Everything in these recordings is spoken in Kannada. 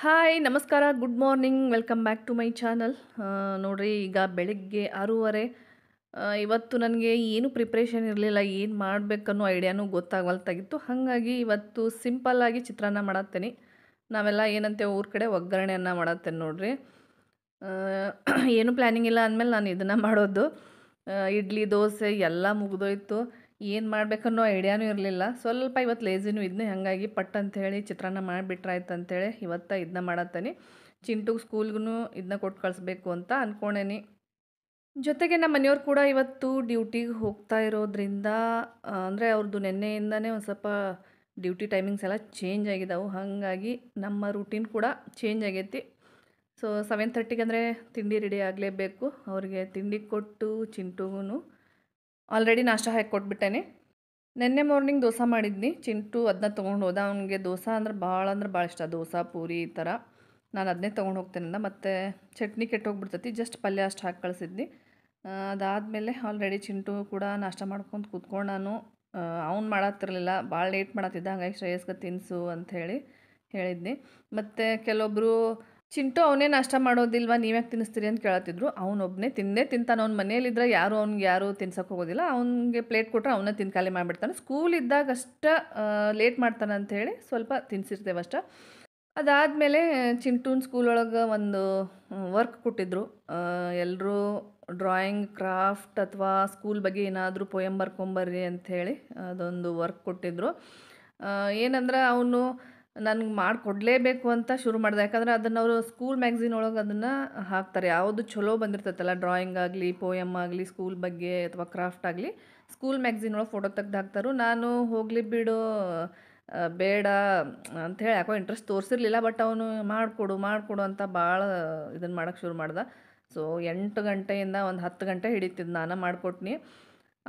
ಹಾಯ್ ನಮಸ್ಕಾರ good morning welcome back to my channel ನೋಡ್ರಿ ಈಗ ಬೆಳಗ್ಗೆ ಆರೂವರೆ ಇವತ್ತು ನನಗೆ ಏನು ಪ್ರಿಪ್ರೇಷನ್ ಇರಲಿಲ್ಲ ಏನು ಮಾಡಬೇಕನ್ನೋ ಐಡಿಯಾನೂ ಗೊತ್ತಾಗಲ್ತಾಗಿತ್ತು ಹಾಗಾಗಿ ಇವತ್ತು ಸಿಂಪಲ್ಲಾಗಿ ಚಿತ್ರಾನ್ನ ಮಾಡತ್ತೇನೆ ನಾವೆಲ್ಲ ಏನಂತೆ ಊರ ಕಡೆ ಒಗ್ಗರಣೆಯನ್ನು ಮಾಡತ್ತೇನೆ ನೋಡ್ರಿ ಏನು ಪ್ಲ್ಯಾನಿಂಗ್ ಇಲ್ಲ ಅಂದಮೇಲೆ ನಾನು ಇದನ್ನು ಮಾಡೋದು ಇಡ್ಲಿ ದೋಸೆ ಎಲ್ಲ ಮುಗಿದೋಯ್ತು ಏನು ಮಾಡಬೇಕನ್ನೋ ಐಡಿಯಾನೂ ಇರಲಿಲ್ಲ ಸ್ವಲ್ಪ ಇವತ್ತು ಲೇಝಿನೂ ಇದ್ನೆ ಹಾಗಾಗಿ ಪಟ್ ಅಂತ ಹೇಳಿ ಚಿತ್ರಾನ್ನ ಮಾಡಿಬಿಟ್ರಾಯ್ತು ಅಂತೇಳಿ ಇವತ್ತ ಇದನ್ನ ಮಾಡತ್ತಾನೆ ಚಿಂಟುಗೆ ಸ್ಕೂಲ್ಗೂ ಇದನ್ನ ಕೊಟ್ಟು ಕಳಿಸ್ಬೇಕು ಅಂತ ಅಂದ್ಕೊಂಡೇನಿ ಜೊತೆಗೆ ನಮ್ಮ ಮನೆಯವ್ರು ಕೂಡ ಇವತ್ತು ಡ್ಯೂಟಿಗೆ ಹೋಗ್ತಾ ಇರೋದ್ರಿಂದ ಅಂದರೆ ಅವ್ರದ್ದು ನಿನ್ನೆಯಿಂದನೇ ಒಂದು ಸ್ವಲ್ಪ ಡ್ಯೂಟಿ ಟೈಮಿಂಗ್ಸ್ ಎಲ್ಲ ಚೇಂಜ್ ಆಗಿದ್ದಾವೆ ಹಾಗಾಗಿ ನಮ್ಮ ರೂಟೀನ್ ಕೂಡ ಚೇಂಜ್ ಆಗೈತಿ ಸೊ ಸೆವೆನ್ ತರ್ಟಿಗೆ ಅಂದರೆ ತಿಂಡಿ ರೆಡಿ ಆಗಲೇಬೇಕು ಅವ್ರಿಗೆ ತಿಂಡಿ ಕೊಟ್ಟು ಚಿಂಟುಗೂ ಆಲ್ರೆಡಿ ನಾಷ್ಟ ಹಾಕಿ ಕೊಟ್ಬಿಟ್ಟೇನೆ ನಿನ್ನೆ ಮಾರ್ನಿಂಗ್ ದೋಸೆ ಮಾಡಿದ್ನಿ ಚಿಂಟು ಅದನ್ನ ತೊಗೊಂಡು ಹೋದ ಅವನಿಗೆ ದೋಸೆ ಅಂದ್ರೆ ಭಾಳ ಅಂದ್ರೆ ಭಾಳ ಇಷ್ಟ ದೋಸೆ ಪೂರಿ ಈ ಥರ ನಾನು ಅದನ್ನೇ ತೊಗೊಂಡು ಹೋಗ್ತೇನೆ ಮತ್ತು ಚಟ್ನಿ ಕೆಟ್ಟೋಗ್ಬಿಡ್ತೈತಿ ಜಸ್ಟ್ ಪಲ್ಯ ಅಷ್ಟು ಹಾಕಿ ಕಳಿಸಿದ್ನಿ ಅದಾದಮೇಲೆ ಆಲ್ರೆಡಿ ಚಿಂಟು ಕೂಡ ನಾಷ್ಟ ಮಾಡ್ಕೊಂಡು ಕೂತ್ಕೊಂಡು ನಾನು ಅವ್ನು ಮಾಡತ್ತಿರಲಿಲ್ಲ ಭಾಳ ಲೇಟ್ ಮಾಡತ್ತಿದ್ದ ಹಾಗಾಗಿ ಶ್ರೇಯಸ್ಗೆ ತಿನ್ನಿಸು ಅಂಥೇಳಿ ಹೇಳಿದ್ನಿ ಮತ್ತು ಕೆಲವೊಬ್ಬರು ಚಿಂಟು ಅವನೇ ನಾಷ್ಟ ಮಾಡೋದಿಲ್ವ ನೀವ್ಯಾಕೆ ತಿನ್ನಿಸ್ತೀರಿ ಅಂತ ಕೇಳತ್ತಿದ್ರು ಅವನೊಬ್ಬನೇ ತಿಂದೇ ತಿಂತಾನೆ ಅವ್ನ ಮನೇಲಿದ್ರೆ ಯಾರು ಅವ್ನಿಗೆ ಯಾರು ತಿನ್ಸೋಕೆ ಹೋಗೋದಿಲ್ಲ ಅವನಿಗೆ ಪ್ಲೇಟ್ ಕೊಟ್ಟರೆ ಅವನ್ನ ತಿನ್ ಖಾಲಿ ಮಾಡಿಬಿಡ್ತಾನೆ ಸ್ಕೂಲ್ ಇದ್ದಾಗ ಅಷ್ಟ ಲೇಟ್ ಮಾಡ್ತಾನೆ ಅಂತ ಹೇಳಿ ಸ್ವಲ್ಪ ತಿನ್ಸಿರ್ತೇವೆ ಅಷ್ಟ ಅದಾದಮೇಲೆ ಚಿಂಟೂನ್ ಸ್ಕೂಲ್ ಒಳಗೆ ಒಂದು ವರ್ಕ್ ಕೊಟ್ಟಿದ್ರು ಎಲ್ಲರೂ ಡ್ರಾಯಿಂಗ್ ಕ್ರಾಫ್ಟ್ ಅಥವಾ ಸ್ಕೂಲ್ ಬಗ್ಗೆ ಏನಾದರೂ ಪೊಯಮ್ ಬರ್ಕೊಂಬರ್ರಿ ಅಂಥೇಳಿ ಅದೊಂದು ವರ್ಕ್ ಕೊಟ್ಟಿದ್ರು ಏನಂದ್ರೆ ಅವನು ನನಗೆ ಮಾಡಿಕೊಡ್ಲೇಬೇಕು ಅಂತ ಶುರು ಮಾಡಿದೆ ಯಾಕಂದರೆ ಅದನ್ನು ಅವರು ಸ್ಕೂಲ್ ಮ್ಯಾಗ್ಝಿನ್ ಒಳಗೆ ಅದನ್ನು ಹಾಕ್ತಾರೆ ಯಾವುದು ಚಲೋ ಬಂದಿರ್ತೈತಲ್ಲ ಡ್ರಾಯಿಂಗ್ ಆಗಲಿ ಪೋಯಮ್ ಆಗಲಿ ಸ್ಕೂಲ್ ಬಗ್ಗೆ ಅಥವಾ ಕ್ರಾಫ್ಟ್ ಆಗಲಿ ಸ್ಕೂಲ್ ಮ್ಯಾಗ್ಝಿನ್ ಒಳಗೆ ಫೋಟೋ ತೆಗ್ದು ಹಾಕ್ತಾರೆ ನಾನು ಹೋಗಲಿ ಬಿಡು ಬೇಡ ಹೇಳಿ ಯಾಕೋ ಇಂಟ್ರೆಸ್ಟ್ ತೋರಿಸಿರ್ಲಿಲ್ಲ ಬಟ್ ಅವನು ಮಾಡಿಕೊಡು ಮಾಡಿಕೊಡು ಅಂತ ಭಾಳ ಇದನ್ನು ಮಾಡೋಕ್ಕೆ ಶುರು ಮಾಡ್ದೆ ಸೊ ಎಂಟು ಗಂಟೆಯಿಂದ ಒಂದು ಹತ್ತು ಗಂಟೆ ಹಿಡಿತಿದ್ದು ನಾನು ಮಾಡಿಕೊಟ್ನಿ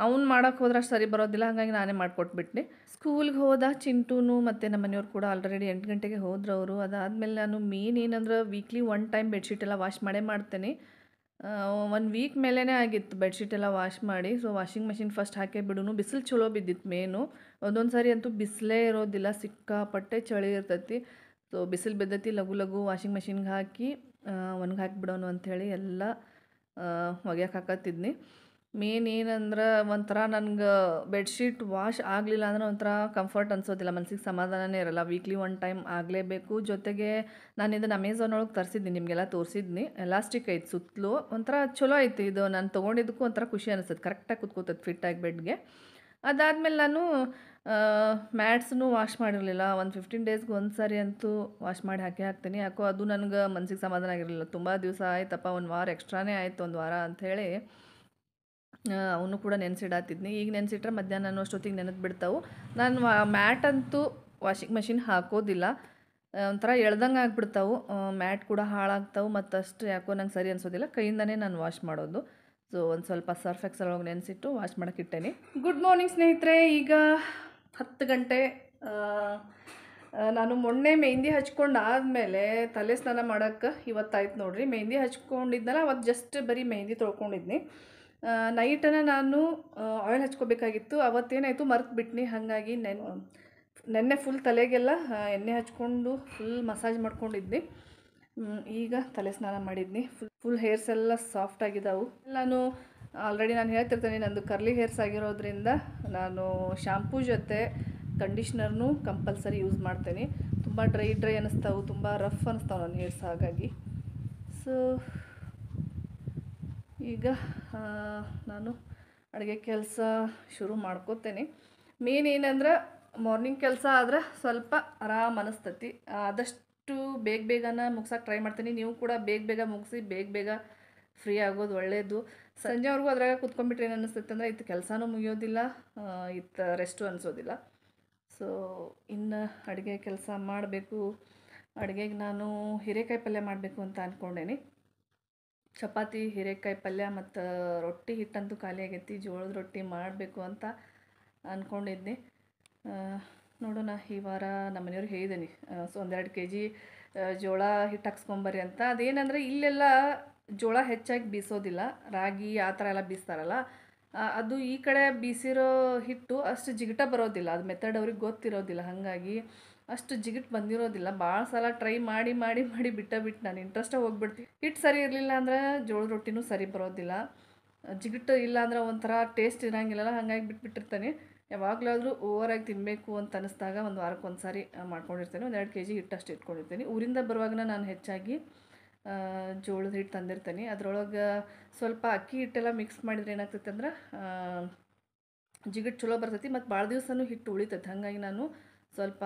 ಅವ್ನು ಮಾಡೋಕ್ಕೆ ಹೋದ್ರೆ ಸರಿ ಬರೋದಿಲ್ಲ ಹಾಗಾಗಿ ನಾನೇ ಮಾಡಿಕೊಟ್ಬಿಟ್ಟೆ ಸ್ಕೂಲ್ಗೆ ಹೋದ ಚಿಂಟೂನು ಮತ್ತು ನಮ್ಮ ಮನೆಯವ್ರು ಕೂಡ ಆಲ್ರೆಡಿ ಎಂಟು ಗಂಟೆಗೆ ಹೋದ್ರು ಅವರು ಅದಾದಮೇಲೆ ನಾನು ಮೇನ್ ಏನಂದ್ರೆ ವೀಕ್ಲಿ ಒನ್ ಟೈಮ್ ಬೆಡ್ಶೀಟ್ ಎಲ್ಲ ವಾಶ್ ಮಾಡೇ ಮಾಡ್ತೇನೆ ಒಂದು ವೀಕ್ ಮೇಲೇ ಆಗಿತ್ತು ಬೆಡ್ಶೀಟ್ ಎಲ್ಲ ವಾಶ್ ಮಾಡಿ ಸೊ ವಾಷಿಂಗ್ ಮೆಷಿನ್ ಫಸ್ಟ್ ಹಾಕೇ ಬಿಡೂನು ಬಿಸಿಲು ಚಲೋ ಬಿದ್ದಿತ್ತು ಮೇನು ಒಂದೊಂದು ಸಾರಿ ಅಂತೂ ಬಿಸಿಲೇ ಇರೋದಿಲ್ಲ ಸಿಕ್ಕಾಪಟ್ಟೆ ಚಳಿ ಇರ್ತೈತಿ ಸೊ ಬಿಸಿಲು ಬಿದ್ದೈತಿ ಲಘು ಲಘು ವಾಷಿಂಗ್ ಮೆಷಿನ್ಗೆ ಹಾಕಿ ಒಣಗೆ ಹಾಕಿಬಿಡೋನು ಅಂಥೇಳಿ ಎಲ್ಲ ಒಗೆಯಕ್ಕೆ ಹಾಕತ್ತಿದ್ನಿ ಮೇನ್ ಏನಂದ್ರೆ ಒಂಥರ ನನಗೆ ಬೆಡ್ಶೀಟ್ ವಾಶ್ ಆಗಲಿಲ್ಲ ಅಂದ್ರೆ ಒಂಥರ ಕಂಫರ್ಟ್ ಅನ್ಸೋದಿಲ್ಲ ಮನಸ್ಸಿಗೆ ಸಮಾಧಾನನೇ ಇರಲ್ಲ ವೀಕ್ಲಿ ಒನ್ ಟೈಮ್ ಆಗಲೇಬೇಕು ಜೊತೆಗೆ ನಾನು ಇದನ್ನು ಅಮೆಝಾನ್ ಒಳಗೆ ತರಿಸಿದ್ದೀನಿ ನಿಮಗೆಲ್ಲ ತೋರಿಸಿದ್ನಿ ಎಲಾಸ್ಟಿಕ್ ಐತೆ ಸುತ್ತಲೂ ಒಂಥರ ಚಲೋ ಐತಿ ಇದು ನಾನು ತೊಗೊಂಡಿದ್ದಕ್ಕೂ ಒಂಥರ ಖುಷಿ ಅನಿಸುತ್ತೆ ಕರೆಕ್ಟಾಗಿ ಫಿಟ್ ಫಿಟ್ಟಾಗಿ ಬೆಡ್ಗೆ ಅದಾದಮೇಲೆ ನಾನು ಮ್ಯಾಟ್ಸ್ನೂ ವಾಶ್ ಮಾಡಿರಲಿಲ್ಲ ಒಂದು ಫಿಫ್ಟೀನ್ ಡೇಸ್ಗೆ ಒಂದು ಸಾರಿ ಅಂತೂ ವಾಶ್ ಮಾಡಿ ಹಾಕಿ ಹಾಕ್ತೀನಿ ಯಾಕೋ ಅದು ನನಗೆ ಮನಸ್ಸಿಗೆ ಸಮಾಧಾನ ಆಗಿರಲಿಲ್ಲ ತುಂಬ ದಿವಸ ಆಯ್ತಪ್ಪ ಒಂದು ವಾರ ಎಕ್ಸ್ಟ್ರಾನೇ ಆಯಿತು ಒಂದು ವಾರ ಅಂಥೇಳಿ ಅವನು ಕೂಡ ನೆನೆಸಿಡಾತಿದ್ನಿ ಈಗ ನೆನೆಸಿಟ್ರೆ ಮಧ್ಯಾಹ್ನ ಅಷ್ಟೊತ್ತಿಗೆ ನೆನೆದು ಬಿಡ್ತಾವೆ ನಾನು ಮ್ಯಾಟ್ ಅಂತೂ ವಾಷಿಂಗ್ ಮೆಷಿನ್ ಹಾಕೋದಿಲ್ಲ ಒಂಥರ ಎಳ್ದಂಗೆ ಆಗಿಬಿಡ್ತಾವೆ ಮ್ಯಾಟ್ ಕೂಡ ಹಾಳಾಗ್ತಾವೆ ಮತ್ತು ಅಷ್ಟು ಯಾಕೋ ನಂಗೆ ಸರಿ ಅನಿಸೋದಿಲ್ಲ ಕೈಯಿಂದನೇ ನಾನು ವಾಶ್ ಮಾಡೋದು ಸೊ ಒಂದು ಸ್ವಲ್ಪ ಸರ್ಫೆಕ್ಸ್ ಎಕ್ಸಲ್ ನೆನೆಸಿಟ್ಟು ವಾಶ್ ಮಾಡೋಕ್ಕಿಟ್ಟೇನೆ ಗುಡ್ ಮಾರ್ನಿಂಗ್ ಸ್ನೇಹಿತರೆ ಈಗ ಹತ್ತು ಗಂಟೆ ನಾನು ಮೊನ್ನೆ ಮೆಹಂದಿ ಹಚ್ಕೊಂಡು ಆದಮೇಲೆ ತಲೆ ಸ್ನಾನ ಮಾಡೋಕ್ಕೆ ಇವತ್ತಾಯ್ತು ನೋಡಿರಿ ಮೆಹಂದಿ ಹಚ್ಕೊಂಡಿದ್ನಲ್ಲ ಅವತ್ತು ಜಸ್ಟ್ ಬರೀ ಮೆಹಂದಿ ತೊಳ್ಕೊಂಡಿದ್ನಿ ನೈಟನ್ನು ನಾನು ಆಯಿಲ್ ಹಚ್ಕೋಬೇಕಾಗಿತ್ತು ಅವತ್ತೇನಾಯಿತು ಮರ್ತು ಬಿಟ್ನಿ ಹಾಗಾಗಿ ನೆನ್ ನೆನ್ನೆ ಫುಲ್ ತಲೆಗೆಲ್ಲ ಎಣ್ಣೆ ಹಚ್ಕೊಂಡು ಫುಲ್ ಮಸಾಜ್ ಮಾಡ್ಕೊಂಡಿದ್ನಿ ಈಗ ತಲೆ ಸ್ನಾನ ಮಾಡಿದ್ನಿ ಫುಲ್ ಫುಲ್ ಹೇರ್ಸ್ ಎಲ್ಲ ಸಾಫ್ಟ್ ಆಗಿದ್ದಾವೆ ನಾನು ಆಲ್ರೆಡಿ ನಾನು ಹೇಳ್ತಿರ್ತೇನೆ ನಂದು ಕರ್ಲಿ ಹೇರ್ಸ್ ಆಗಿರೋದ್ರಿಂದ ನಾನು ಶ್ಯಾಂಪೂ ಜೊತೆ ಕಂಡೀಷ್ನರ್ನೂ ಕಂಪಲ್ಸರಿ ಯೂಸ್ ಮಾಡ್ತೇನೆ ತುಂಬ ಡ್ರೈ ಡ್ರೈ ಅನ್ನಿಸ್ತಾವೆ ತುಂಬ ರಫ್ ಅನ್ನಿಸ್ತಾವೆ ನನ್ನ ಹೇರ್ಸ್ ಹಾಗಾಗಿ ಸೊ ಈಗ ನಾನು ಅಡುಗೆ ಕೆಲಸ ಶುರು ಮಾಡ್ಕೋತೇನೆ ಮೇನ್ ಏನಂದ್ರೆ ಮಾರ್ನಿಂಗ್ ಕೆಲಸ ಆದ್ರೆ ಸ್ವಲ್ಪ ಆರಾಮ ಅನ್ನಿಸ್ತತಿ ಆದಷ್ಟು ಬೇಗ ಬೇಗನ ಮುಗ್ಸೋಕೆ ಟ್ರೈ ಮಾಡ್ತೀನಿ ನೀವು ಕೂಡ ಬೇಗ ಬೇಗ ಮುಗಿಸಿ ಬೇಗ ಬೇಗ ಫ್ರೀ ಆಗೋದು ಒಳ್ಳೆಯದು ಸಂಜೆವರೆಗೂ ಅದ್ರಾಗ ಕುತ್ಕೊಂಡ್ಬಿಟ್ರೆ ಏನು ಅನ್ನಿಸ್ತೈತೆ ಅಂದರೆ ಇತ್ತು ಕೆಲಸನೂ ಮುಗಿಯೋದಿಲ್ಲ ಇತ್ತು ರೆಸ್ಟು ಅನಿಸೋದಿಲ್ಲ ಸೊ ಇನ್ನು ಅಡುಗೆ ಕೆಲಸ ಮಾಡಬೇಕು ಅಡುಗೆಗೆ ನಾನು ಹಿರೇಕಾಯಿ ಪಲ್ಯ ಮಾಡಬೇಕು ಅಂತ ಅಂದ್ಕೊಂಡೇನಿ ಚಪಾತಿ ಹೀರೆಕಾಯಿ ಪಲ್ಯ ಮತ್ತು ರೊಟ್ಟಿ ಹಿಟ್ಟಂತೂ ಖಾಲಿ ಆಗೈತಿ ಜೋಳದ ರೊಟ್ಟಿ ಮಾಡಬೇಕು ಅಂತ ಅಂದ್ಕೊಂಡಿದ್ನಿ ನೋಡೋಣ ಈ ವಾರ ನಮ್ಮ ಮನೆಯವ್ರು ಹೇಳಿದ್ದೀನಿ ಸೊ ಒಂದೆರಡು ಕೆ ಜಿ ಜೋಳ ಹಿಟ್ಟು ಹಾಕ್ಸ್ಕೊಂಬರ್ರಿ ಅಂತ ಅದೇನಂದರೆ ಇಲ್ಲೆಲ್ಲ ಜೋಳ ಹೆಚ್ಚಾಗಿ ಬೀಸೋದಿಲ್ಲ ರಾಗಿ ಆ ಥರ ಎಲ್ಲ ಬೀಸ್ತಾರಲ್ಲ ಅದು ಈ ಕಡೆ ಬೀಸಿರೋ ಹಿಟ್ಟು ಅಷ್ಟು ಜಿಗಟ ಬರೋದಿಲ್ಲ ಅದು ಮೆಥಡ್ ಅವ್ರಿಗೆ ಗೊತ್ತಿರೋದಿಲ್ಲ ಹಾಗಾಗಿ ಅಷ್ಟು ಜಿಗಿಟ್ ಬಂದಿರೋದಿಲ್ಲ ಭಾಳ ಸಲ ಟ್ರೈ ಮಾಡಿ ಮಾಡಿ ಮಾಡಿ ಬಿಟ್ಟ ಬಿಟ್ಟು ನಾನು ಇಂಟ್ರೆಸ್ಟಾಗಿ ಹೋಗ್ಬಿಡ್ತೀನಿ ಹಿಟ್ಟು ಸರಿ ಇರಲಿಲ್ಲ ಅಂದರೆ ಜೋಳದ ರೊಟ್ಟಿನೂ ಸರಿ ಬರೋದಿಲ್ಲ ಜಿಗಿಟ್ಟು ಇಲ್ಲ ಅಂದ್ರೆ ಒಂಥರ ಟೇಸ್ಟ್ ಇರೋಂಗಿಲ್ಲಲ್ಲ ಹಾಗಾಗಿ ಬಿಟ್ಬಿಟ್ಟಿರ್ತೇನೆ ಯಾವಾಗಲಾದರೂ ಓವರಾಗಿ ತಿನ್ನಬೇಕು ಅಂತ ಅನ್ನಿಸ್ದಾಗ ಒಂದು ವಾರಕ್ಕೆ ಒಂದು ಸಾರಿ ಮಾಡ್ಕೊಂಡಿರ್ತೇನೆ ಒಂದು ಎರಡು ಕೆ ಜಿ ಹಿಟ್ಟಷ್ಟು ಇಟ್ಕೊಂಡಿರ್ತೀನಿ ಊರಿಂದ ಬರುವಾಗ ನಾನು ಹೆಚ್ಚಾಗಿ ಜೋಳದ ಹಿಟ್ಟು ತಂದಿರ್ತೀನಿ ಅದರೊಳಗೆ ಸ್ವಲ್ಪ ಅಕ್ಕಿ ಹಿಟ್ಟೆಲ್ಲ ಮಿಕ್ಸ್ ಮಾಡಿದರೆ ಏನಾಗ್ತೈತೆ ಅಂದ್ರೆ ಜಿಗಿಟ್ ಚಲೋ ಬರ್ತೈತಿ ಮತ್ತು ಭಾಳ ದಿವಸನೂ ಹಿಟ್ಟು ಉಳಿತೈತೆ ಹಾಗಾಗಿ ನಾನು ಸ್ವಲ್ಪ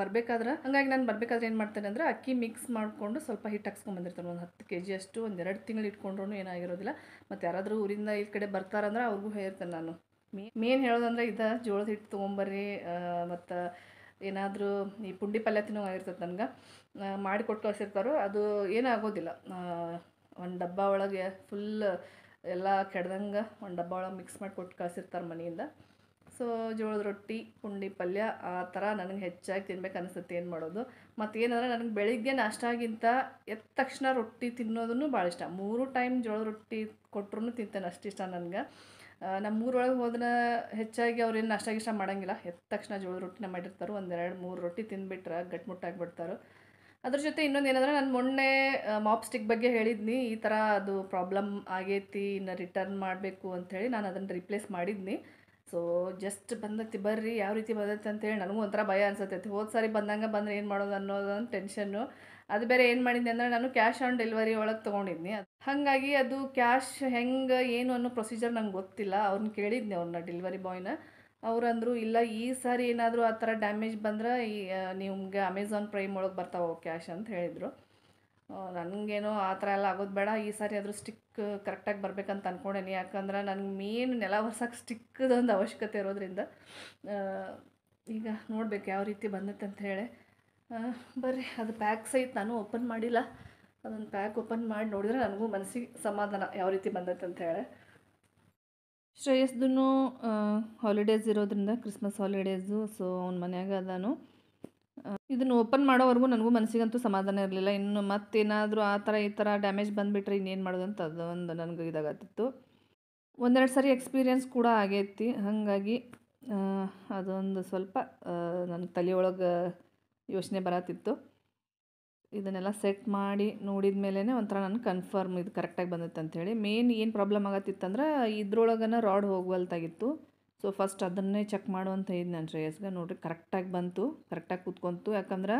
ಬರಬೇಕಾದ್ರೆ ಹಾಗಾಗಿ ನಾನು ಬರಬೇಕಾದ್ರೆ ಏನು ಮಾಡ್ತೇನೆ ಅಂದರೆ ಅಕ್ಕಿ ಮಿಕ್ಸ್ ಮಾಡಿಕೊಂಡು ಸ್ವಲ್ಪ ಹಿಟ್ಟು ಹಾಕ್ಸ್ಕೊಂಡ್ಬಂದಿರ್ತಾರೆ ಒಂದು ಹತ್ತು ಕೆ ಜಿ ಅಷ್ಟು ಒಂದು ಎರಡು ತಿಂಗಳು ಇಟ್ಕೊಂಡ್ರೂ ಏನಾಗಿರೋದಿಲ್ಲ ಮತ್ತು ಯಾರಾದರೂ ಊರಿಂದ ಈ ಕಡೆ ಬರ್ತಾರಂದ್ರೆ ಅವ್ರಿಗೂ ಹೇಳ್ತೇನೆ ನಾನು ಮೇ ಮೇನ್ ಹೇಳೋದಂದ್ರೆ ಇದು ಜೋಳದ ಹಿಟ್ಟು ತೊಗೊಂಬರ್ರಿ ಮತ್ತು ಏನಾದರೂ ಈ ಪುಂಡಿ ಪಲ್ಯ ತಿನ್ನೋವಾಗಿರ್ತದೆ ನನಗೆ ಕೊಟ್ಟು ಕಳಿಸಿರ್ತಾರೋ ಅದು ಏನಾಗೋದಿಲ್ಲ ಒಂದು ಡಬ್ಬ ಒಳಗೆ ಫುಲ್ ಎಲ್ಲ ಕೆಡ್ದಂಗೆ ಒಂದು ಡಬ್ಬ ಒಳಗೆ ಮಿಕ್ಸ್ ಮಾಡಿ ಕೊಟ್ಟು ಕಳಿಸಿರ್ತಾರೆ ಮನೆಯಿಂದ ಸೊ ಜೋಳದ ರೊಟ್ಟಿ ಪುಂಡಿ ಪಲ್ಯ ಆ ಥರ ನನಗೆ ಹೆಚ್ಚಾಗಿ ತಿನ್ಬೇಕು ಅನಿಸುತ್ತೆ ಏನು ಮಾಡೋದು ಮತ್ತು ಏನಂದರೆ ನನಗೆ ಬೆಳಿಗ್ಗೆ ನಾಷ್ಟಾಗಿಂತ ಎದ್ದ ತಕ್ಷಣ ರೊಟ್ಟಿ ತಿನ್ನೋದನ್ನು ಭಾಳ ಇಷ್ಟ ಮೂರು ಟೈಮ್ ಜೋಳದ ರೊಟ್ಟಿ ಕೊಟ್ಟರು ತಿಂತೇನೆ ಅಷ್ಟಿಷ್ಟ ನನಗೆ ನಮ್ಮ ಊರೊಳಗೆ ಹೋದ್ರೆ ಹೆಚ್ಚಾಗಿ ಅವ್ರೇನು ನಾಷ್ಟ ಇಷ್ಟ ಮಾಡೋಂಗಿಲ್ಲ ಎದ್ದ ತಕ್ಷಣ ಜೋಳದ ರೊಟ್ಟಿನ ಮಾಡಿರ್ತಾರೆ ಒಂದೆರಡು ಮೂರು ರೊಟ್ಟಿ ತಿಂದುಬಿಟ್ರೆ ಗಟ್ಮುಟ್ಟಾಗ್ಬಿಡ್ತಾರೆ ಅದ್ರ ಜೊತೆ ಇನ್ನೊಂದು ಏನಂದ್ರೆ ನಾನು ಮೊನ್ನೆ ಮಾಪ್ ಸ್ಟಿಕ್ ಬಗ್ಗೆ ಹೇಳಿದ್ನಿ ಈ ಥರ ಅದು ಪ್ರಾಬ್ಲಮ್ ಆಗೈತಿ ಇನ್ನು ರಿಟರ್ನ್ ಮಾಡಬೇಕು ಅಂಥೇಳಿ ನಾನು ಅದನ್ನು ರಿಪ್ಲೇಸ್ ಮಾಡಿದ್ನಿ ಸೊ ಜಸ್ಟ್ ಬಂದತಿ ಬರ್ರಿ ಯಾವ ರೀತಿ ಅಂತ ಅಂತೇಳಿ ನನಗೂ ಒಂಥರ ಭಯ ಅನ್ಸತ್ತೈತಿ ಹೋದ ಸಾರಿ ಬಂದಂಗೆ ಬಂದ್ರೆ ಏನು ಮಾಡೋದು ಅನ್ನೋದೊಂದು ಟೆನ್ಷನ್ನು ಅದು ಬೇರೆ ಏನು ಮಾಡಿದ್ದೆ ಅಂದರೆ ನಾನು ಕ್ಯಾಶ್ ಆನ್ ಡೆಲಿವರಿ ಒಳಗೆ ತೊಗೊಂಡಿದ್ನಿ ಹಾಗಾಗಿ ಅದು ಕ್ಯಾಶ್ ಹೆಂಗೆ ಏನು ಅನ್ನೋ ಪ್ರೊಸೀಜರ್ ನಂಗೆ ಗೊತ್ತಿಲ್ಲ ಅವ್ರನ್ನ ಕೇಳಿದ್ನಿ ಅವ್ರನ್ನ ಡೆಲಿವರಿ ಬಾಯ್ನ ಅವ್ರಂದರು ಇಲ್ಲ ಈ ಸಾರಿ ಏನಾದರೂ ಆ ಥರ ಡ್ಯಾಮೇಜ್ ಬಂದ್ರೆ ಈ ನಿಮಗೆ ಅಮೆಝಾನ್ ಪ್ರೈಮ್ ಒಳಗೆ ಬರ್ತಾವೆ ಕ್ಯಾಶ್ ಅಂತ ಹೇಳಿದರು ನನಗೇನೋ ಆ ಥರ ಎಲ್ಲ ಆಗೋದು ಬೇಡ ಈ ಸಾರಿ ಆದರೂ ಸ್ಟಿಕ್ ಕರೆಕ್ಟಾಗಿ ಬರಬೇಕಂತ ಅಂದ್ಕೊಂಡೇನಿ ಯಾಕಂದ್ರೆ ನನಗೆ ಮೇನ್ ನೆಲ ಒರ್ಸೋಕೆ ಸ್ಟಿಕ್ಕದೊಂದು ಅವಶ್ಯಕತೆ ಇರೋದ್ರಿಂದ ಈಗ ನೋಡಬೇಕು ಯಾವ ರೀತಿ ಬಂದತ್ತೆ ಅಂತ ಹೇಳಿ ಬರ್ರಿ ಅದು ಪ್ಯಾಕ್ ಸಹಿತ ನಾನು ಓಪನ್ ಮಾಡಿಲ್ಲ ಅದೊಂದು ಪ್ಯಾಕ್ ಓಪನ್ ಮಾಡಿ ನೋಡಿದರೆ ನನಗೂ ಮನಸ್ಸಿಗೆ ಸಮಾಧಾನ ಯಾವ ರೀತಿ ಬಂದೈತೆ ಅಂತ ಹೇಳಿ ಶ್ರೇಯಸ್ದು ಹಾಲಿಡೇಸ್ ಇರೋದ್ರಿಂದ ಕ್ರಿಸ್ಮಸ್ ಹಾಲಿಡೇಸು ಸೊ ಅವ್ನ ಮನೆಯಾಗ ಅದಾನು ಇದನ್ನು ಓಪನ್ ಮಾಡೋವರೆಗೂ ನನಗೂ ಮನಸ್ಸಿಗಂತೂ ಸಮಾಧಾನ ಇರಲಿಲ್ಲ ಇನ್ನು ಮತ್ತೇನಾದರೂ ಆ ಥರ ಈ ಥರ ಡ್ಯಾಮೇಜ್ ಬಂದುಬಿಟ್ರೆ ಇನ್ನೇನು ಮಾಡೋದು ಅಂತ ಅದೊಂದು ನನಗೆ ಇದಾಗತ್ತಿತ್ತು ಒಂದೆರಡು ಸಾರಿ ಎಕ್ಸ್ಪೀರಿಯನ್ಸ್ ಕೂಡ ಆಗೈತಿ ಹಾಗಾಗಿ ಅದೊಂದು ಸ್ವಲ್ಪ ನನ್ನ ತಲೆಯೊಳಗೆ ಯೋಚನೆ ಬರತ್ತಿತ್ತು ಇದನ್ನೆಲ್ಲ ಸೆಟ್ ಮಾಡಿ ನೋಡಿದ ಮೇಲೇ ಒಂಥರ ನಾನು ಕನ್ಫರ್ಮ್ ಇದು ಕರೆಕ್ಟಾಗಿ ಬಂದಿತ್ತು ಅಂಥೇಳಿ ಮೇನ್ ಏನು ಪ್ರಾಬ್ಲಮ್ ಆಗತ್ತಿತ್ತಂದ್ರೆ ಇದ್ರೊಳಗನ ರಾಡ್ ಹೋಗುವಲ್ತಾಗಿತ್ತು ಸೊ ಫಸ್ಟ್ ಅದನ್ನೇ ಚೆಕ್ ಮಾಡು ಅಂತ ಇದ್ದು ನಾನು ಶ್ರೇಯಸ್ಗೆ ನೋಡಿರಿ ಕರೆಕ್ಟಾಗಿ ಬಂತು ಕರೆಕ್ಟಾಗಿ ಕೂತ್ಕೊಂತು ಯಾಕಂದ್ರೆ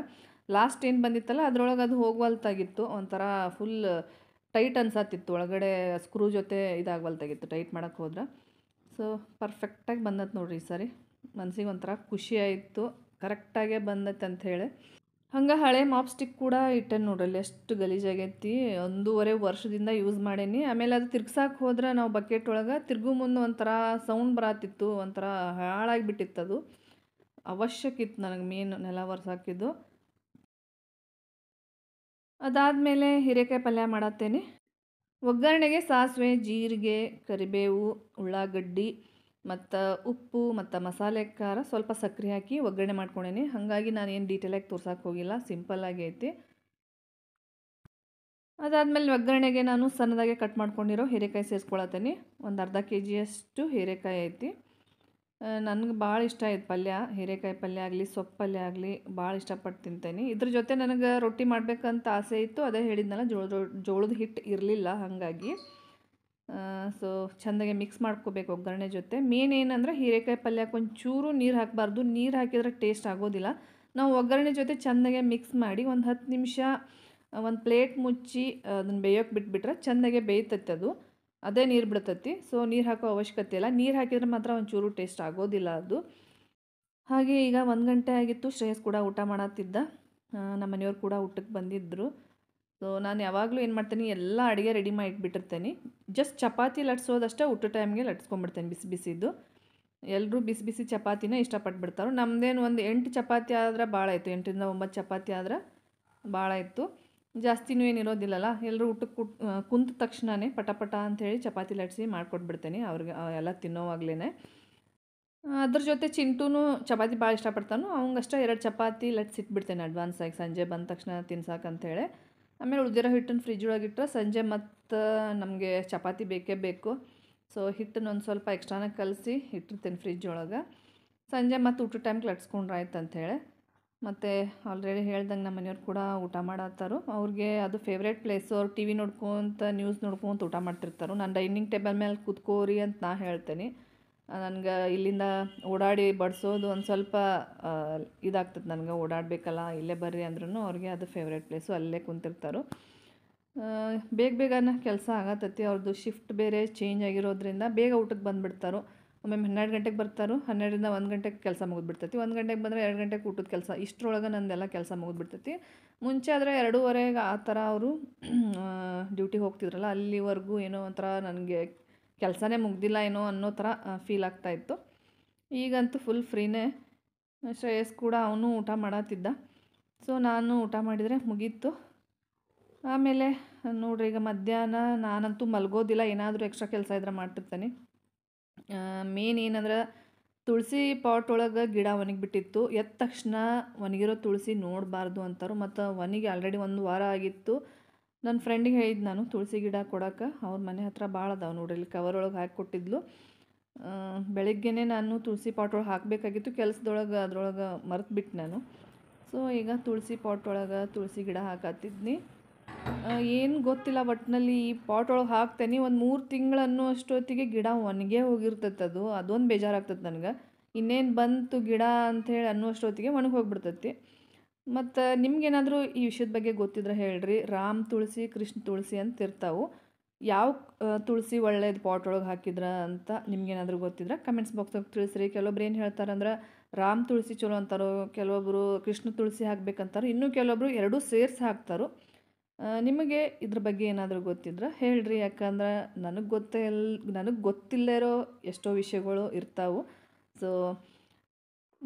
ಲಾಸ್ಟ್ ಏನು ಬಂದಿತ್ತಲ್ಲ ಅದರೊಳಗೆ ಅದು ಹೋಗ್ವಲ್ತಾಗಿತ್ತು ಒಂಥರ ಫುಲ್ ಟೈಟ್ ಅನ್ಸತ್ತಿತ್ತು ಒಳಗಡೆ ಸ್ಕ್ರೂ ಜೊತೆ ಇದಾಗವಲ್ತಾಗಿತ್ತು ಟೈಟ್ ಮಾಡೋಕ್ಕೆ ಹೋದ್ರೆ ಸೊ ಪರ್ಫೆಕ್ಟಾಗಿ ಬಂದತ್ತು ನೋಡಿರಿ ಈ ಸಾರಿ ಮನಸ್ಸಿಗೆ ಒಂಥರ ಖುಷಿ ಆಯಿತು ಕರೆಕ್ಟಾಗೇ ಬಂದತ್ತಂತ ಅಂಥೇಳಿ ಹಂಗೆ ಹಳೆ ಮಾಪ್ ಸ್ಟಿಕ್ ಕೂಡ ಇಟ್ಟೇನೆ ನೋಡ್ರಲ್ಲಿ ಎಷ್ಟು ಗಲೀಜಾಗೈತಿ ಒಂದೂವರೆ ವರ್ಷದಿಂದ ಯೂಸ್ ಮಾಡೇನಿ ಆಮೇಲೆ ಅದು ತಿರ್ಗ್ಸಾಕೆ ಹೋದ್ರೆ ನಾವು ಬಕೆಟ್ ಒಳಗೆ ತಿರ್ಗು ಮುಂದೆ ಒಂಥರ ಸೌಂಡ್ ಬರತ್ತಿತ್ತು ಒಂಥರ ಹಾಳಾಗಿಬಿಟ್ಟಿತ್ತು ಅದು ಅವಶ್ಯಕಿತ್ತು ನನಗೆ ಮೇನ್ ನೆಲ ಒರ್ಸಾಕಿದ್ದು ಅದಾದಮೇಲೆ ಹೀರೆಕಾಯಿ ಪಲ್ಯ ಮಾಡತ್ತೇನೆ ಒಗ್ಗರಣೆಗೆ ಸಾಸಿವೆ ಜೀರಿಗೆ ಕರಿಬೇವು ಉಳ್ಳಾಗಡ್ಡಿ ಮತ್ತು ಉಪ್ಪು ಮತ್ತು ಮಸಾಲೆ ಖಾರ ಸ್ವಲ್ಪ ಸಕ್ಕರೆ ಹಾಕಿ ಒಗ್ಗರಣೆ ಮಾಡ್ಕೊಂಡೇನಿ ಹಾಗಾಗಿ ಏನು ಡೀಟೇಲಾಗಿ ತೋರ್ಸೋಕೆ ಹೋಗಿಲ್ಲ ಸಿಂಪಲ್ಲಾಗಿ ಐತಿ ಅದಾದಮೇಲೆ ಒಗ್ಗರಣೆಗೆ ನಾನು ಸಣ್ಣದಾಗೆ ಕಟ್ ಮಾಡ್ಕೊಂಡಿರೋ ಹೀರೆಕಾಯಿ ಸೇರಿಸ್ಕೊಳತ್ತೀನಿ ಒಂದು ಅರ್ಧ ಕೆ ಜಿಯಷ್ಟು ಹೀರೆಕಾಯಿ ಐತಿ ನನಗೆ ಭಾಳ ಇಷ್ಟ ಆಯ್ತು ಪಲ್ಯ ಹೀರೆಕಾಯಿ ಪಲ್ಯ ಆಗಲಿ ಸೊಪ್ಪು ಪಲ್ಯ ಆಗಲಿ ಭಾಳ ಇಷ್ಟಪಟ್ಟು ತಿಂತೇನೆ ಇದ್ರ ಜೊತೆ ನನಗೆ ರೊಟ್ಟಿ ಮಾಡಬೇಕಂತ ಆಸೆ ಇತ್ತು ಅದೇ ಹೇಳಿದ್ನಲ್ಲ ಜೋಳದ ಜೋಳದ ಹಿಟ್ಟು ಇರಲಿಲ್ಲ ಹಾಗಾಗಿ ಸೊ ಚೆಂದಾಗೆ ಮಿಕ್ಸ್ ಮಾಡ್ಕೋಬೇಕು ಒಗ್ಗರಣೆ ಜೊತೆ ಮೇನ್ ಏನಂದರೆ ಹೀರೆಕಾಯಿ ಪಲ್ಯಕ್ಕೆ ಚೂರು ನೀರು ಹಾಕಬಾರ್ದು ನೀರು ಹಾಕಿದರೆ ಟೇಸ್ಟ್ ಆಗೋದಿಲ್ಲ ನಾವು ಒಗ್ಗರಣೆ ಜೊತೆ ಚೆಂದಗೆ ಮಿಕ್ಸ್ ಮಾಡಿ ಒಂದು ಹತ್ತು ನಿಮಿಷ ಒಂದು ಪ್ಲೇಟ್ ಮುಚ್ಚಿ ಅದನ್ನು ಬೇಯೋಕೆ ಬಿಟ್ಬಿಟ್ರೆ ಚೆಂದಾಗೆ ಬೇಯ್ತತ್ತೆ ಅದು ಅದೇ ನೀರು ಬಿಡ್ತೈತಿ ಸೊ ನೀರು ಹಾಕೋ ಅವಶ್ಯಕತೆ ಇಲ್ಲ ನೀರು ಹಾಕಿದ್ರೆ ಮಾತ್ರ ಒಂಚೂರು ಟೇಸ್ಟ್ ಆಗೋದಿಲ್ಲ ಅದು ಹಾಗೆ ಈಗ ಒಂದು ಗಂಟೆ ಆಗಿತ್ತು ಶ್ರೇಯಸ್ ಕೂಡ ಊಟ ಮಾಡತ್ತಿದ್ದ ನಮ್ಮ ಮನೆಯವ್ರು ಕೂಡ ಊಟಕ್ಕೆ ಬಂದಿದ್ದರು ಸೊ ನಾನು ಯಾವಾಗಲೂ ಏನು ಮಾಡ್ತೀನಿ ಎಲ್ಲ ಅಡುಗೆ ರೆಡಿ ಮಾಡಿ ಇಟ್ಬಿಟ್ಟಿರ್ತೇನೆ ಜಸ್ಟ್ ಚಪಾತಿ ಲಟ್ಸೋದಷ್ಟೇ ಊಟ ಟೈಮ್ಗೆ ಲಟ್ಸ್ಕೊಂಡ್ಬಿಡ್ತೇನೆ ಬಿಸಿ ಬಿಸಿದ್ದು ಎಲ್ಲರೂ ಬಿಸಿ ಬಿಸಿ ಚಪಾತಿನೇ ಇಷ್ಟಪಟ್ಬಿಡ್ತಾರೆ ನಮ್ಮದೇನು ಒಂದು ಎಂಟು ಚಪಾತಿ ಆದರೆ ಭಾಳ ಆಯಿತು ಎಂಟರಿಂದ ಒಂಬತ್ತು ಚಪಾತಿ ಆದ್ರೆ ಭಾಳ ಇತ್ತು ಜಾಸ್ತಿನೂ ಏನಿರೋದಿಲ್ಲಲ್ಲ ಎಲ್ಲರೂ ಊಟಕ್ಕೆ ಕುಟ್ ಕುಂತ ತಕ್ಷಣವೇ ಪಟಪಟ ಅಂಥೇಳಿ ಚಪಾತಿ ಲಟ್ಸಿ ಮಾಡಿಕೊಟ್ಬಿಡ್ತೇನೆ ಅವ್ರಿಗೆ ಎಲ್ಲ ತಿನ್ನೋವಾಗ್ಲೇ ಅದ್ರ ಜೊತೆ ಚಿಂಟೂ ಚಪಾತಿ ಭಾಳ ಇಷ್ಟಪಡ್ತಾನೋ ಅವಂಗಷ್ಟೇ ಎರಡು ಚಪಾತಿ ಲಟ್ಸಿಟ್ಬಿಡ್ತೇನೆ ಅಡ್ವಾನ್ಸ್ ಆಗಿ ಸಂಜೆ ಬಂದ ತಕ್ಷಣ ತಿನ್ಸಕ್ಕಂಥೇಳಿ ಆಮೇಲೆ ಉಳಿದಿರೋ ಹಿಟ್ಟನ್ನು ಫ್ರಿಜ್ ಒಳಗಿಟ್ಟರೆ ಇಟ್ಟರೆ ಸಂಜೆ ಮತ್ತು ನಮಗೆ ಚಪಾತಿ ಬೇಕೇ ಬೇಕು ಸೊ ಹಿಟ್ಟನ್ನು ಒಂದು ಸ್ವಲ್ಪ ಎಕ್ಸ್ಟ್ರಾನ ಕಲಸಿ ಇಟ್ಟಿರ್ತೇನೆ ಫ್ರಿಜ್ ಒಳಗೆ ಸಂಜೆ ಮತ್ತು ಊಟದ ಟೈಮ್ ಕ್ಲಟ್ಸ್ಕೊಂಡ್ರೆ ಆಯ್ತು ಅಂಥೇಳಿ ಮತ್ತು ಆಲ್ರೆಡಿ ಹೇಳ್ದಂಗೆ ನಮ್ಮ ಮನೆಯವ್ರು ಕೂಡ ಊಟ ಮಾಡತ್ತಾರೋ ಅವ್ರಿಗೆ ಅದು ಫೇವ್ರೇಟ್ ಪ್ಲೇಸು ಅವ್ರು ಟಿ ವಿ ನೋಡ್ಕೊತ ನ್ಯೂಸ್ ನೋಡ್ಕೊತ ಊಟ ಮಾಡ್ತಿರ್ತಾರೆ ನಾನು ಡೈನಿಂಗ್ ಟೇಬಲ್ ಮೇಲೆ ಕೂತ್ಕೋರಿ ಅಂತ ನಾ ಹೇಳ್ತೇನೆ ನನ್ಗೆ ಇಲ್ಲಿಂದ ಓಡಾಡಿ ಬಡಿಸೋದು ಒಂದು ಸ್ವಲ್ಪ ಇದಾಗ್ತದೆ ನನಗೆ ಓಡಾಡಬೇಕಲ್ಲ ಇಲ್ಲೇ ಬರ್ರಿ ಅಂದ್ರೂ ಅವ್ರಿಗೆ ಅದು ಫೇವ್ರೇಟ್ ಪ್ಲೇಸು ಅಲ್ಲೇ ಕುಂತಿರ್ತಾರೆ ಬೇಗ ಬೇಗನ ಕೆಲಸ ಆಗತ್ತೈತಿ ಅವ್ರದ್ದು ಶಿಫ್ಟ್ ಬೇರೆ ಚೇಂಜ್ ಆಗಿರೋದ್ರಿಂದ ಬೇಗ ಊಟಕ್ಕೆ ಬಂದುಬಿಡ್ತಾರೆ ಒಮ್ಮೊಮ್ಮೆ ಹನ್ನೆರಡು ಗಂಟೆಗೆ ಬರ್ತಾರೋ ಹನ್ನೆರಡರಿಂದ ಒಂದು ಗಂಟೆಗೆ ಕೆಲಸ ಮುಗಿದ್ಬಿಡ್ತೈತಿ ಒಂದು ಗಂಟೆಗೆ ಬಂದರೆ ಎರಡು ಗಂಟೆಗೆ ಊಟದ ಕೆಲಸ ಇಷ್ಟರೊಳಗೆ ನಂದೆಲ್ಲ ಕೆಲಸ ಮುಗಿದ್ಬಿಡ್ತೈತಿ ಮುಂಚೆ ಆದರೆ ಎರಡೂವರೆಗೆ ಆ ಥರ ಅವರು ಡ್ಯೂಟಿಗೆ ಹೋಗ್ತಿದ್ರಲ್ಲ ಅಲ್ಲಿವರೆಗೂ ಏನೋ ಒಂಥರ ನನಗೆ ಕೆಲಸನೇ ಮುಗ್ದಿಲ್ಲ ಏನೋ ಅನ್ನೋ ಥರ ಫೀಲ್ ಆಗ್ತಾಯಿತ್ತು ಈಗಂತೂ ಫುಲ್ ಫ್ರೀನೇ ಶ್ರೇಯಸ್ ಕೂಡ ಅವನು ಊಟ ಮಾಡತ್ತಿದ್ದ ಸೊ ನಾನು ಊಟ ಮಾಡಿದರೆ ಮುಗೀತು ಆಮೇಲೆ ನೋಡ್ರಿ ಈಗ ಮಧ್ಯಾಹ್ನ ನಾನಂತೂ ಮಲಗೋದಿಲ್ಲ ಏನಾದರೂ ಎಕ್ಸ್ಟ್ರಾ ಕೆಲಸ ಇದ್ರೆ ಮಾಡ್ತಿರ್ತೀನಿ ಮೇನ್ ಏನಂದ್ರೆ ತುಳಸಿ ಪಾಟ್ ಒಳಗೆ ಗಿಡ ಒಣಗಿಬಿಟ್ಟಿತ್ತು ಎದ್ದ ತಕ್ಷಣ ಒಣಗಿರೋ ತುಳಸಿ ನೋಡಬಾರ್ದು ಅಂತಾರೆ ಮತ್ತು ಒಣಗಿ ಆಲ್ರೆಡಿ ಒಂದು ವಾರ ಆಗಿತ್ತು ನನ್ನ ಫ್ರೆಂಡಿಗೆ ಹೇಳಿದ್ದು ನಾನು ತುಳಸಿ ಗಿಡ ಕೊಡೋಕೆ ಅವ್ರ ಮನೆ ಹತ್ರ ಭಾಳ ಅದಾವೆ ನೋಡಿ ಇಲ್ಲಿ ಕವರ್ ಒಳಗೆ ಹಾಕಿ ಕೊಟ್ಟಿದ್ಲು ಬೆಳಗ್ಗೆನೇ ನಾನು ತುಳಸಿ ಪಾಟ್ ಒಳಗೆ ಹಾಕಬೇಕಾಗಿತ್ತು ಕೆಲಸದೊಳಗೆ ಅದರೊಳಗೆ ಮರೆತು ಬಿಟ್ಟು ನಾನು ಸೊ ಈಗ ತುಳಸಿ ಪಾಟ್ ಒಳಗೆ ತುಳಸಿ ಗಿಡ ಹಾಕತ್ತಿದ್ನಿ ಏನು ಗೊತ್ತಿಲ್ಲ ಒಟ್ಟಿನಲ್ಲಿ ಈ ಪಾಟ್ ಒಳಗೆ ಹಾಕ್ತೇನೆ ಒಂದು ಮೂರು ತಿಂಗಳನ್ನು ಅಷ್ಟೊತ್ತಿಗೆ ಗಿಡ ಒಣಗೇ ಹೋಗಿರ್ತೈತೆ ಅದು ಅದೊಂದು ಬೇಜಾರಾಗ್ತದೆ ನನಗೆ ಇನ್ನೇನು ಬಂತು ಗಿಡ ಅಂಥೇಳಿ ಅನ್ನೋ ಅಷ್ಟೊತ್ತಿಗೆ ಒಣಗಿ ಹೋಗಿಬಿಡ್ತೈತಿ ಮತ್ತು ನಿಮಗೇನಾದರೂ ಈ ವಿಷಯದ ಬಗ್ಗೆ ಗೊತ್ತಿದ್ರೆ ಹೇಳ್ರಿ ರಾಮ್ ತುಳಸಿ ಕೃಷ್ಣ ತುಳಸಿ ಅಂತ ಇರ್ತಾವೆ ಯಾವ ತುಳಸಿ ಒಳ್ಳೇದು ಪಾಟ್ ಒಳಗೆ ಹಾಕಿದ್ರ ಅಂತ ನಿಮ್ಗೇನಾದರೂ ಗೊತ್ತಿದ್ರೆ ಕಮೆಂಟ್ಸ್ ಬಾಕ್ಸಲ್ಲಿ ತಿಳಿಸ್ರಿ ಕೆಲವೊಬ್ರು ಏನು ಹೇಳ್ತಾರಂದ್ರೆ ರಾಮ್ ತುಳಸಿ ಚಲೋ ಅಂತಾರೋ ಕೆಲವೊಬ್ಬರು ಕೃಷ್ಣ ತುಳಸಿ ಹಾಕ್ಬೇಕಂತಾರೋ ಇನ್ನೂ ಕೆಲವೊಬ್ರು ಎರಡೂ ಸೇರಿಸಿ ಹಾಕ್ತಾರೋ ನಿಮಗೆ ಇದ್ರ ಬಗ್ಗೆ ಏನಾದರೂ ಗೊತ್ತಿದ್ರೆ ಹೇಳ್ರಿ ಯಾಕಂದ್ರೆ ನನಗೆ ಗೊತ್ತೇ ಇಲ್ಲ ನನಗೆ ಗೊತ್ತಿಲ್ಲರೋ ಎಷ್ಟೋ ವಿಷಯಗಳು ಇರ್ತಾವೆ ಸೊ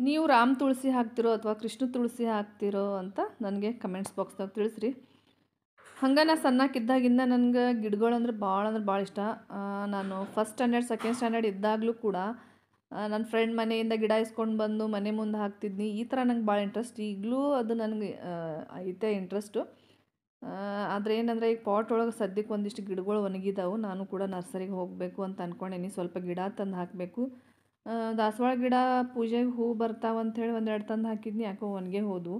ನೀವು ರಾಮ್ ತುಳಸಿ ಹಾಕ್ತಿರೋ ಅಥವಾ ಕೃಷ್ಣ ತುಳಸಿ ಹಾಕ್ತಿರೋ ಅಂತ ನನಗೆ ಕಮೆಂಟ್ಸ್ ಬಾಕ್ಸ್ದಾಗ ತಿಳಿಸ್ರಿ ಹಂಗೆ ನಾ ಸಣ್ಣಕ್ಕಿದ್ದಾಗಿಂದ ನನಗೆ ಗಿಡಗಳಂದ್ರೆ ಭಾಳ ಅಂದ್ರೆ ಭಾಳ ಇಷ್ಟ ನಾನು ಫಸ್ಟ್ ಸ್ಟ್ಯಾಂಡರ್ಡ್ ಸೆಕೆಂಡ್ ಸ್ಟ್ಯಾಂಡರ್ಡ್ ಇದ್ದಾಗಲೂ ಕೂಡ ನನ್ನ ಫ್ರೆಂಡ್ ಮನೆಯಿಂದ ಗಿಡ ಇಸ್ಕೊಂಡು ಬಂದು ಮನೆ ಮುಂದೆ ಹಾಕ್ತಿದ್ನಿ ಈ ಥರ ನಂಗೆ ಭಾಳ ಇಂಟ್ರೆಸ್ಟ್ ಈಗಲೂ ಅದು ನನಗೆ ಐತೆ ಇಂಟ್ರೆಸ್ಟು ಆದರೆ ಏನಂದರೆ ಈಗ ಪಾಟ್ ಒಳಗೆ ಸದ್ಯಕ್ಕೆ ಒಂದಿಷ್ಟು ಗಿಡಗಳು ಒಣಗಿದಾವು ನಾನು ಕೂಡ ನರ್ಸರಿಗೆ ಹೋಗಬೇಕು ಅಂತ ಅಂದ್ಕೊಂಡೇನಿ ಸ್ವಲ್ಪ ಗಿಡ ತಂದು ಹಾಕಬೇಕು ದಾಸವಾಳ ಗಿಡ ಪೂಜೆಗೆ ಹೂ ಬರ್ತಾವ ಅಂಥೇಳಿ ಒಂದೆರಡು ತಂದು ಹಾಕಿದ್ನಿ ಯಾಕೋ ಒನ್ಗೆ ಹೋದವು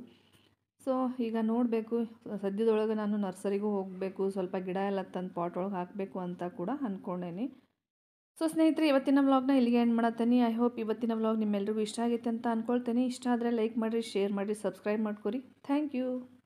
ಸೊ ಈಗ ನೋಡಬೇಕು ಸದ್ಯದೊಳಗೆ ನಾನು ನರ್ಸರಿಗೂ ಹೋಗಬೇಕು ಸ್ವಲ್ಪ ಗಿಡ ಎಲ್ಲ ತಂದು ಪಾಟ್ ಒಳಗೆ ಹಾಕಬೇಕು ಅಂತ ಕೂಡ ಅಂದ್ಕೊಂಡೇನಿ ಸೊ ಸ್ನೇಹಿತರೆ ಇವತ್ತಿನ ವ್ಲಾಗ್ನ ಇಲ್ಲಿಗೆ ಏನು ಮಾಡತ್ತೀನಿ ಐ ಹೋಪ್ ಇವತ್ತಿನ ವ್ಲಾಗ್ ನಿಮ್ಮೆಲ್ರಿಗೂ ಇಷ್ಟ ಆಗೈತೆ ಅಂತ ಅಂದ್ಕೊಳ್ತೇನೆ ಇಷ್ಟ ಆದರೆ ಲೈಕ್ ಮಾಡಿರಿ ಶೇರ್ ಮಾಡಿರಿ ಸಬ್ಸ್ಕ್ರೈಬ್ ಮಾಡ್ಕೊರಿ ಥ್ಯಾಂಕ್ ಯು